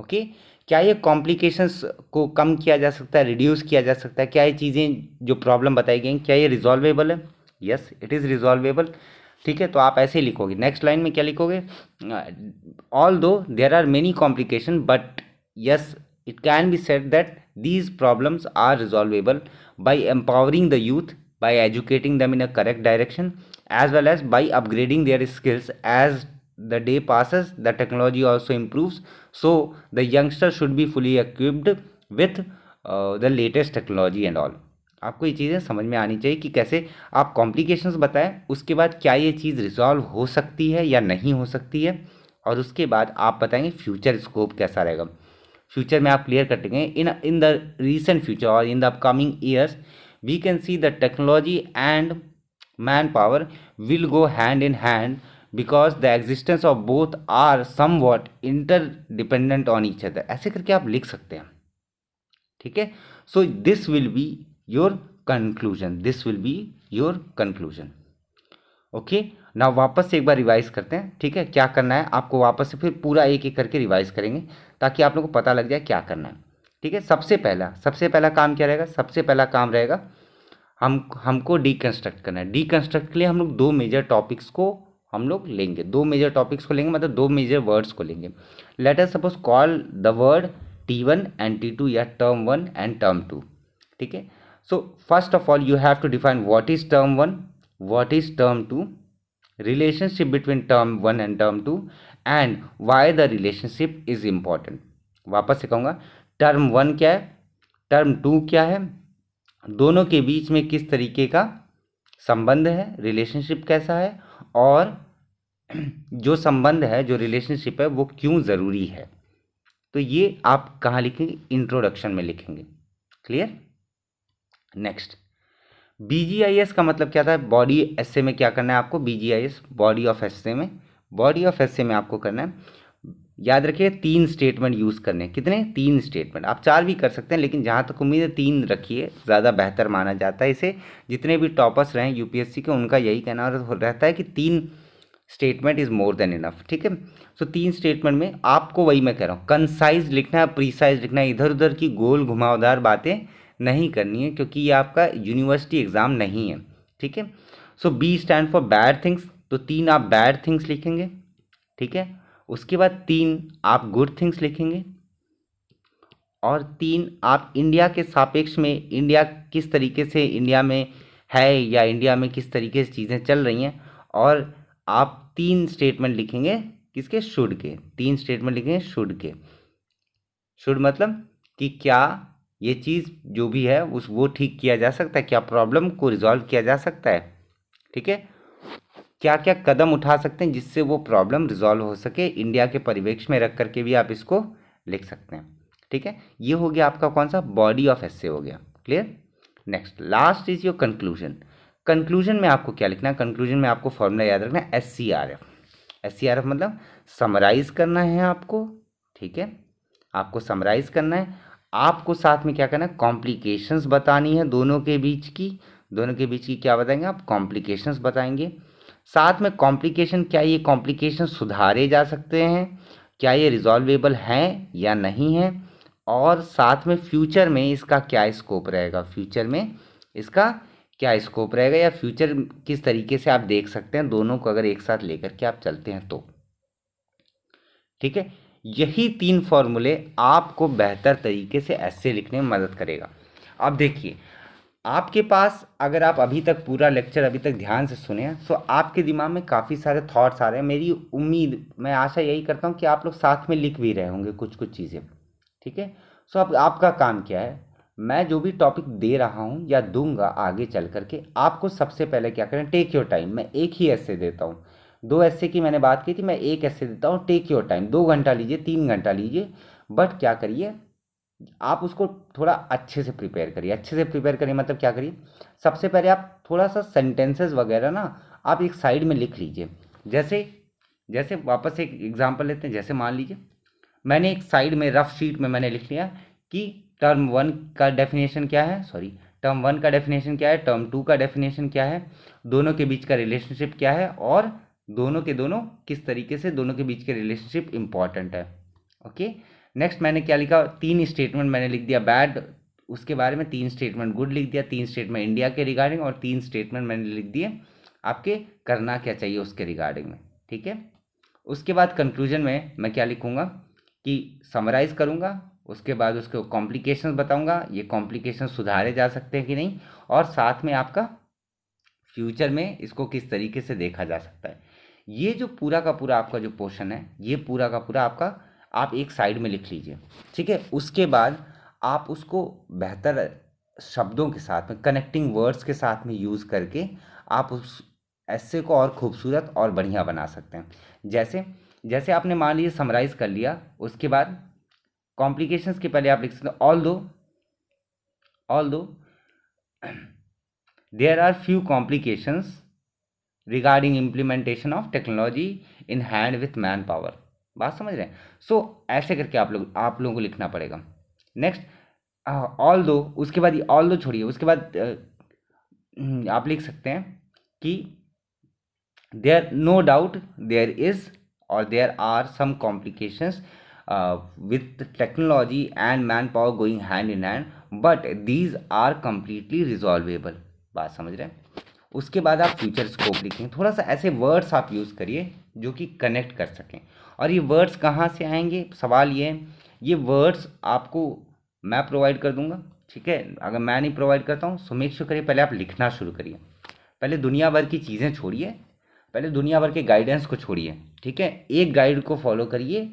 ओके क्या ये कॉम्प्लिकेशंस को कम किया जा सकता है रिड्यूस किया जा सकता है क्या ये चीज़ें जो प्रॉब्लम बताई गई क्या ये रिजॉल्वेबल है यस इट इज़ रिजॉल्वेबल ठीक है तो आप ऐसे ही लिखोगे नेक्स्ट लाइन में क्या लिखोगे although there are many complication but yes it can be set that These problems are resolvable by empowering the youth, by educating them in a correct direction, as well as by upgrading their skills as the day passes the technology also improves so the youngster should be fully equipped with uh, the latest technology and all आपको ये चीज़ें समझ में आनी चाहिए कि कैसे आप कॉम्प्लिकेशंस बताएं उसके बाद क्या ये चीज़ रिजॉल्व हो सकती है या नहीं हो सकती है और उसके बाद आप बताएंगे फ्यूचर स्कोप कैसा रहेगा फ्यूचर में आप क्लियर कर देंगे in in the recent future और in the upcoming years we can see the technology and man power will go hand in hand because the existence of both are somewhat interdependent on each other ऐसे करके आप लिख सकते हैं ठीक है so this will be your conclusion this will be your conclusion okay ना वापस से एक बार रिवाइज करते हैं ठीक है क्या करना है आपको वापस से फिर पूरा एक एक करके रिवाइज करेंगे ताकि आप लोग को पता लग जाए क्या करना है ठीक है सबसे पहला सबसे पहला काम क्या रहेगा सबसे पहला काम रहेगा हम हमको डीकंस्ट्रक्ट करना है डीकंस्ट्रक्ट के लिए हम लोग दो मेजर टॉपिक्स को हम लोग लेंगे दो मेजर टॉपिक्स को लेंगे मतलब दो मेजर वर्ड्स को लेंगे let us suppose call the word T one and T two या term one and term two ठीक है so first of all you have to define what is term one what is term two relationship between term one and term two and why the relationship is important वापस से कहूँगा term one क्या है term to क्या है दोनों के बीच में किस तरीके का संबंध है रिलेशनशिप कैसा है और जो संबंध है जो रिलेशनशिप है वो क्यों ज़रूरी है तो ये आप कहाँ लिखेंगे इंट्रोडक्शन में लिखेंगे क्लियर नेक्स्ट बी का मतलब क्या था बॉडी एस में क्या करना है आपको बी बॉडी ऑफ एस में बॉडी ऑफ एस में आपको करना है याद रखिए तीन स्टेटमेंट यूज़ करने कितने तीन स्टेटमेंट आप चार भी कर सकते हैं लेकिन जहाँ तक उम्मीद है तीन रखिए ज़्यादा बेहतर माना जाता है इसे जितने भी टॉपर्स रहें यूपीएससी के उनका यही कहना रहता है कि तीन statement is more than enough ठीक है सो तीन स्टेटमेंट में आपको वही मैं कह रहा हूँ कंसाइज लिखना है प्रीसाइज लिखना है इधर उधर की गोल घुमावदार बातें नहीं करनी है क्योंकि ये आपका यूनिवर्सिटी एग्ज़ाम नहीं है ठीक है so B stand for bad things तो तीन आप बैड थिंग्स लिखेंगे ठीक है उसके बाद तीन आप गुड थिंग्स लिखेंगे और तीन आप इंडिया के सापेक्ष में इंडिया किस तरीके से इंडिया में है या इंडिया में किस तरीके से चीज़ें चल रही हैं और आप तीन स्टेटमेंट लिखेंगे किसके शुड के तीन स्टेटमेंट लिखेंगे शुड के शुड मतलब कि क्या ये चीज़ जो भी है उस वो ठीक किया जा सकता है क्या प्रॉब्लम को रिजॉल्व किया जा सकता है ठीक है क्या क्या कदम उठा सकते हैं जिससे वो प्रॉब्लम रिजॉल्व हो सके इंडिया के परिवेक्ष में रख करके भी आप इसको लिख सकते हैं ठीक है ये हो गया आपका कौन सा बॉडी ऑफ एस हो गया clear next last is your conclusion conclusion में आपको क्या लिखना है कंक्लूजन में आपको फॉर्मूला याद रखना है S C R F S C R F मतलब समराइज करना है आपको ठीक है आपको समराइज करना है आपको साथ में क्या करना है कॉम्प्लिकेशंस बतानी है दोनों के बीच की दोनों के बीच की क्या बताएंगे आप कॉम्प्लिकेशंस बताएंगे साथ में कॉम्प्लिकेशन क्या ये कॉम्प्लिकेशन सुधारे जा सकते हैं क्या ये रिजॉल्वेबल हैं या नहीं है और साथ में फ्यूचर में इसका क्या स्कोप रहेगा फ्यूचर में इसका क्या स्कोप रहेगा या फ्यूचर किस तरीके से आप देख सकते हैं दोनों को अगर एक साथ लेकर के आप चलते हैं तो ठीक है यही तीन फॉर्मूले आपको बेहतर तरीके से ऐसे लिखने में मदद करेगा अब देखिए आपके पास अगर आप अभी तक पूरा लेक्चर अभी तक ध्यान से सुने तो आपके दिमाग में काफ़ी सारे थॉट्स आ रहे हैं मेरी उम्मीद मैं आशा यही करता हूँ कि आप लोग साथ में लिख भी रहे होंगे कुछ कुछ चीज़ें ठीक है सो अब आपका काम क्या है मैं जो भी टॉपिक दे रहा हूँ या दूंगा आगे चल करके आपको सबसे पहले क्या करें टेक योर टाइम मैं एक ही ऐसे देता हूँ दो ऐसे की मैंने बात की थी मैं एक ऐसे देता हूँ टेक योर टाइम दो घंटा लीजिए तीन घंटा लीजिए बट क्या करिए आप उसको थोड़ा अच्छे से प्रिपेयर करिए अच्छे से प्रिपेयर करिए मतलब क्या करिए सबसे पहले आप थोड़ा सा सेंटेंसेस वगैरह ना आप एक साइड में लिख लीजिए जैसे जैसे वापस एक एग्जांपल लेते हैं जैसे मान लीजिए मैंने एक साइड में रफ शीट में मैंने लिख लिया कि टर्म वन का डेफिनेशन क्या है सॉरी टर्म वन का डेफिनेशन क्या है टर्म टू का डेफिनेशन क्या है दोनों के बीच का रिलेशनशिप क्या है और दोनों के दोनों किस तरीके से दोनों के बीच के रिलेशनशिप इम्पॉर्टेंट है ओके okay? नेक्स्ट मैंने क्या लिखा तीन स्टेटमेंट मैंने लिख दिया बैड उसके बारे में तीन स्टेटमेंट गुड लिख दिया तीन स्टेटमेंट इंडिया के रिगार्डिंग और तीन स्टेटमेंट मैंने लिख दिए आपके करना क्या चाहिए उसके रिगार्डिंग में ठीक है उसके बाद कंक्लूजन में मैं क्या लिखूँगा कि समराइज़ करूँगा उसके बाद उसके कॉम्प्लिकेशन बताऊँगा ये कॉम्प्लिकेशन सुधारे जा सकते हैं कि नहीं और साथ में आपका फ्यूचर में इसको किस तरीके से देखा जा सकता है ये जो पूरा का पूरा आपका जो पोर्शन है ये पूरा का पूरा आपका आप एक साइड में लिख लीजिए ठीक है उसके बाद आप उसको बेहतर शब्दों के साथ में कनेक्टिंग वर्ड्स के साथ में यूज़ करके आप उस ऐसे को और खूबसूरत और बढ़िया बना सकते हैं जैसे जैसे आपने मान लीजिए समराइज़ कर लिया उसके बाद कॉम्प्लिकेशंस के पहले आप लिख सकते हैं all although although there are few complications regarding implementation of technology in hand with man power बात समझ रहे हैं सो so, ऐसे करके आप लोग आप लोगों को लिखना पड़ेगा नेक्स्ट ऑल दो उसके बाद ऑल दो छोड़िए उसके बाद uh, आप लिख सकते हैं कि there no doubt there is और there are some complications technology and man power going hand in hand but these are completely resolvable बात समझ रहे हैं उसके बाद आप फ्यूचर स्कोप लिखें थोड़ा सा ऐसे वर्ड्स आप यूज़ करिए जो कि कनेक्ट कर सकें और ये वर्ड्स कहाँ से आएंगे सवाल ये है ये वर्ड्स आपको मैं प्रोवाइड कर दूंगा ठीक है अगर मैं नहीं प्रोवाइड करता हूँ सो मेक करिए पहले आप लिखना शुरू करिए पहले दुनिया भर की चीज़ें छोड़िए पहले दुनिया भर के गाइडेंस को छोड़िए ठीक है एक गाइड को फॉलो करिए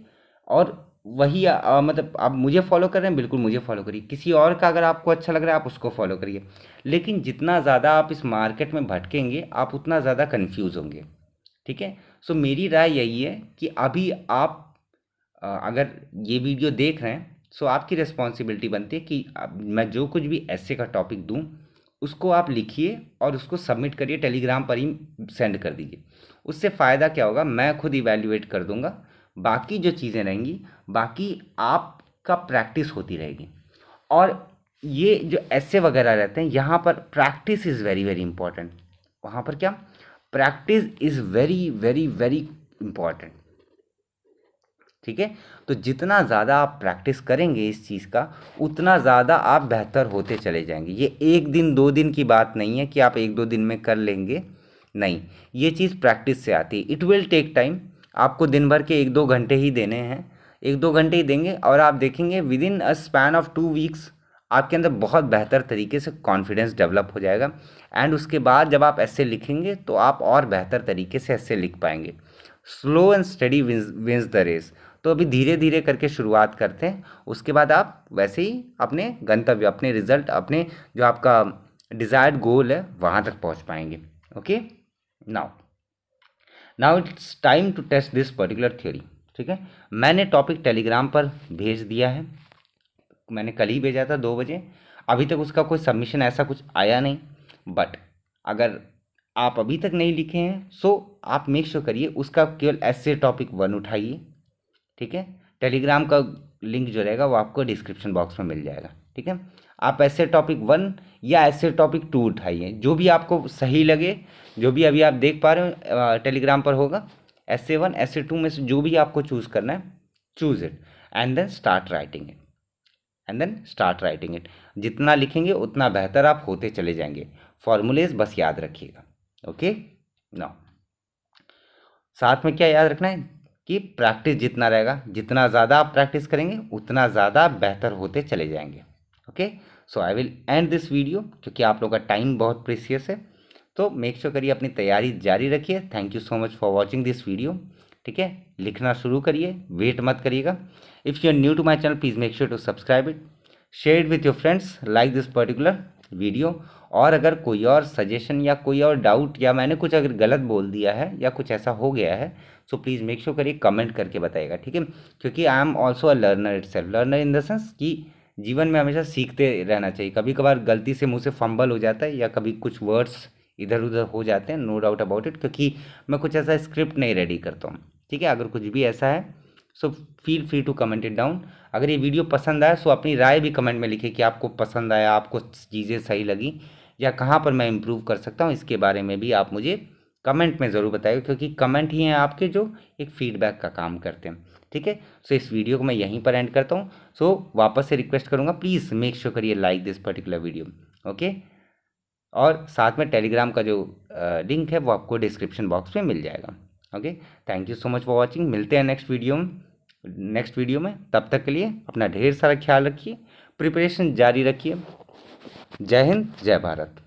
और वही आ, हम्म। मतलब आप मुझे फॉलो कर रहे हैं बिल्कुल मुझे फॉलो करिए किसी और का अगर आपको अच्छा लग रहा है आप उसको फॉलो करिए लेकिन जितना ज़्यादा आप इस मार्केट में भटकेंगे आप उतना ज़्यादा कन्फ्यूज़ होंगे ठीक है सो मेरी राय यही है कि अभी आप अगर ये वीडियो देख रहे हैं सो आपकी रिस्पॉन्सिबिलिटी बनती है कि मैं जो कुछ भी ऐसे का टॉपिक दूँ उसको आप लिखिए और उसको सबमिट करिए टेलीग्राम पर ही सेंड कर दीजिए उससे फ़ायदा क्या होगा मैं खुद इवेल्यूएट कर दूँगा बाकी जो चीज़ें रहेंगी बाकी आपका प्रैक्टिस होती रहेगी और ये जो ऐसे वगैरह रहते हैं यहाँ पर practice is very very important वहाँ पर क्या practice is very very very important ठीक है तो जितना ज़्यादा आप प्रैक्टिस करेंगे इस चीज़ का उतना ज़्यादा आप बेहतर होते चले जाएंगे ये एक दिन दो दिन की बात नहीं है कि आप एक दो दिन में कर लेंगे नहीं ये चीज़ प्रैक्टिस से आती है इट विल टेक टाइम आपको दिन भर के एक दो घंटे ही देने हैं एक दो घंटे ही देंगे और आप देखेंगे within a span of two weeks आपके अंदर बहुत बेहतर तरीके से कॉन्फिडेंस डेवलप हो जाएगा एंड उसके बाद जब आप ऐसे लिखेंगे तो आप और बेहतर तरीके से ऐसे लिख पाएंगे slow and steady wins the race तो अभी धीरे धीरे करके शुरुआत करते हैं उसके बाद आप वैसे ही अपने गंतव्य अपने रिजल्ट अपने जो आपका डिज़ायर्ड गोल है वहाँ तक पहुँच पाएंगे okay now now it's time to test this particular theory ठीक है मैंने टॉपिक टेलीग्राम पर भेज दिया है मैंने कल ही भेजा था दो बजे अभी तक उसका कोई सबमिशन ऐसा कुछ आया नहीं बट अगर आप अभी तक नहीं लिखे हैं सो आप मेक श्योर करिए उसका केवल ऐसे टॉपिक वन उठाइए ठीक है टेलीग्राम का लिंक जो रहेगा वो आपको डिस्क्रिप्शन बॉक्स में मिल जाएगा ठीक है आप ऐसे टॉपिक वन या ऐसे टॉपिक टू उठाइए जो भी आपको सही लगे जो भी अभी आप देख पा रहे हो टेलीग्राम पर होगा ऐसे वन ऐसे टू में से जो भी आपको चूज़ करना है choose it and then start writing it and then start writing it जितना लिखेंगे उतना बेहतर आप होते चले जाएंगे फॉर्मूलेज बस याद रखिएगा ओके ना साथ में क्या याद रखना है कि प्रैक्टिस जितना रहेगा जितना ज़्यादा आप प्रैक्टिस करेंगे उतना ज़्यादा बेहतर होते चले जाएंगे okay so I will end this video क्योंकि आप लोगों का टाइम बहुत प्रीसियस है तो मेक श्योर करिए अपनी तैयारी जारी रखिए thank you so much for watching this video ठीक है लिखना शुरू करिए वेट मत करिएगा if you are new to my channel please make sure to subscribe it share it with your friends like this particular video और अगर कोई और सजेशन या कोई और डाउट या मैंने कुछ अगर गलत बोल दिया है या कुछ ऐसा हो गया है सो प्लीज़ मेक श्योर करिए कमेंट करके बताएगा ठीक है क्योंकि I am also a learner itself learner in the sense कि जीवन में हमेशा सीखते रहना चाहिए कभी कभार गलती से मुँह से फंबल हो जाता है या कभी कुछ वर्ड्स इधर उधर हो जाते हैं नो डाउट अबाउट इट क्योंकि मैं कुछ ऐसा स्क्रिप्ट नहीं रेडी करता हूँ ठीक है अगर कुछ भी ऐसा है so feel free to comment it down अगर ये वीडियो पसंद आया सो अपनी राय भी कमेंट में लिखे कि आपको पसंद आया आपको चीज़ें सही लगी या कहाँ पर मैं इम्प्रूव कर सकता हूँ इसके बारे में भी आप मुझे कमेंट में ज़रूर बताइए क्योंकि कमेंट ही हैं आपके जो एक फीडबैक का काम करते हैं ठीक है सो इस वीडियो को मैं यहीं पर एंड करता हूँ सो वापस से रिक्वेस्ट करूँगा प्लीज़ मेक श्योर करिए like this particular video okay और साथ में टेलीग्राम का जो लिंक है वो आपको डिस्क्रिप्शन बॉक्स में मिल जाएगा okay thank you so much for watching मिलते हैं नेक्स्ट वीडियो में नेक्स्ट वीडियो में तब तक के लिए अपना ढेर सारा ख्याल रखिए प्रिपरेशन जारी रखिए जय हिंद जय भारत